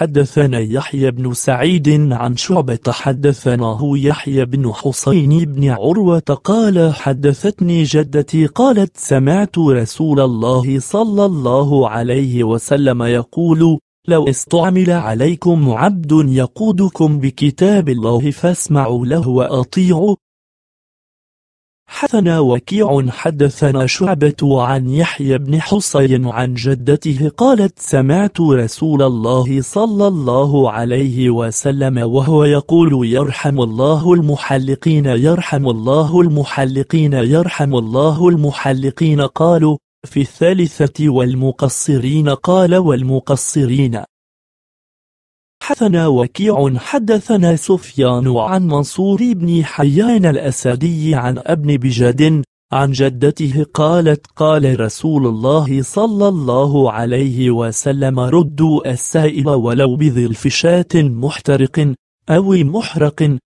حدثنا يحيى بن سعيد عن شعبة حدثناه يحيى بن حسين بن عروة قال حدثتني جدتي قالت سمعت رسول الله صلى الله عليه وسلم يقول لو استعمل عليكم عبد يقودكم بكتاب الله فاسمعوا له وأطيعوا حدثنا وكيع حدثنا شعبة عن يحيى بن حصين عن جدته قالت سمعت رسول الله صلى الله عليه وسلم وهو يقول يرحم الله المحلقين يرحم الله المحلقين يرحم الله المحلقين قالوا في الثالثة والمقصرين قال والمقصرين حدثنا وكيع حدثنا سفيان عن منصور بن حيان الأسدي عن ابن بجد عن جدته قالت قال رسول الله صلى الله عليه وسلم ردوا السائل ولو بذلفشات محترق أو محرق